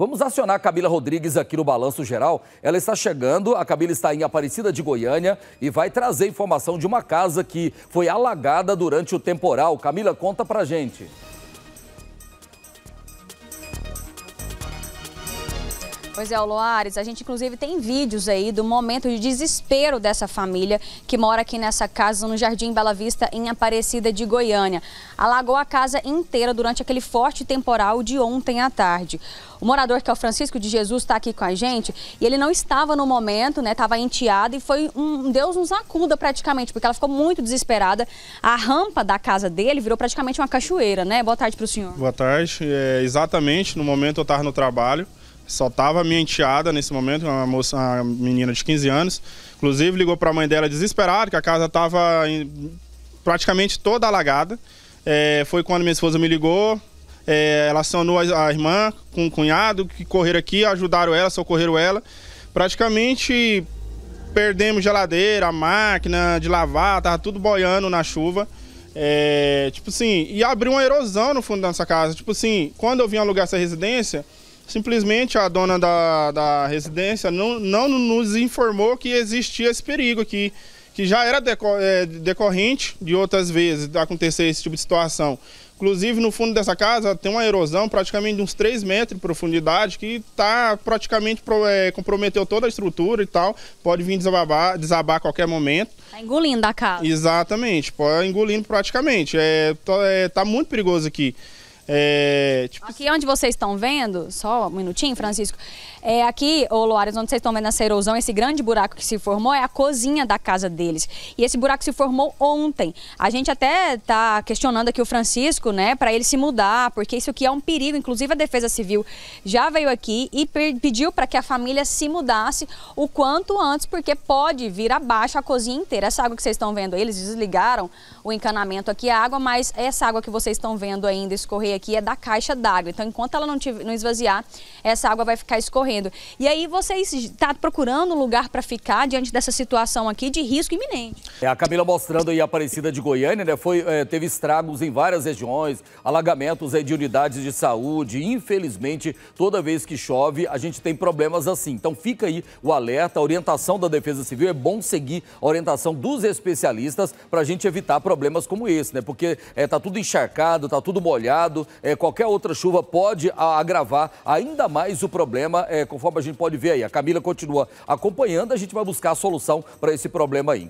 Vamos acionar a Camila Rodrigues aqui no Balanço Geral. Ela está chegando, a Camila está em Aparecida de Goiânia e vai trazer informação de uma casa que foi alagada durante o temporal. Camila, conta pra gente. Pois é, o Loares, a gente inclusive tem vídeos aí do momento de desespero dessa família que mora aqui nessa casa no Jardim Bela Vista, em Aparecida de Goiânia. Alagou a casa inteira durante aquele forte temporal de ontem à tarde. O morador, que é o Francisco de Jesus, está aqui com a gente e ele não estava no momento, né? Estava enteado e foi um Deus nos acuda praticamente, porque ela ficou muito desesperada. A rampa da casa dele virou praticamente uma cachoeira, né? Boa tarde para o senhor. Boa tarde. É, exatamente, no momento eu estava no trabalho. Só tava minha enteada nesse momento, uma moça, uma menina de 15 anos. Inclusive ligou para a mãe dela desesperada que a casa tava em, praticamente toda alagada. É, foi quando minha esposa me ligou, é, ela acionou a, irmã com o cunhado, que correram aqui, ajudaram ela, socorreram ela. Praticamente perdemos geladeira, máquina de lavar, tava tudo boiando na chuva. É, tipo assim, e abriu uma erosão no fundo da nossa casa. Tipo assim, quando eu vim alugar essa residência, Simplesmente a dona da, da residência não, não nos informou que existia esse perigo aqui, que já era é, decorrente de outras vezes acontecer esse tipo de situação. Inclusive, no fundo dessa casa tem uma erosão praticamente de uns 3 metros de profundidade que está praticamente é, comprometeu toda a estrutura e tal. Pode vir desabar, desabar a qualquer momento. Está engolindo a casa. Exatamente, pode engolindo praticamente. É, é, tá muito perigoso aqui. É, tipo... Aqui onde vocês estão vendo, só um minutinho, Francisco. É, aqui, ô Loares, onde vocês estão vendo a erosão, esse grande buraco que se formou é a cozinha da casa deles. E esse buraco se formou ontem. A gente até tá questionando aqui o Francisco, né, para ele se mudar, porque isso aqui é um perigo. Inclusive a Defesa Civil já veio aqui e pediu para que a família se mudasse o quanto antes, porque pode vir abaixo a cozinha inteira. Essa água que vocês estão vendo, eles desligaram o encanamento aqui, a água, mas essa água que vocês estão vendo ainda escorrer aqui, aqui é da caixa d'água. Então, enquanto ela não, tiver, não esvaziar, essa água vai ficar escorrendo. E aí você está procurando um lugar para ficar diante dessa situação aqui de risco iminente. É, a Camila mostrando aí a Aparecida de Goiânia, né? Foi, é, teve estragos em várias regiões, alagamentos aí de unidades de saúde. Infelizmente, toda vez que chove, a gente tem problemas assim. Então fica aí o alerta, a orientação da Defesa Civil. É bom seguir a orientação dos especialistas para a gente evitar problemas como esse, né? Porque é, tá tudo encharcado, tá tudo molhado é, qualquer outra chuva pode agravar ainda mais o problema, é, conforme a gente pode ver aí. A Camila continua acompanhando, a gente vai buscar a solução para esse problema aí.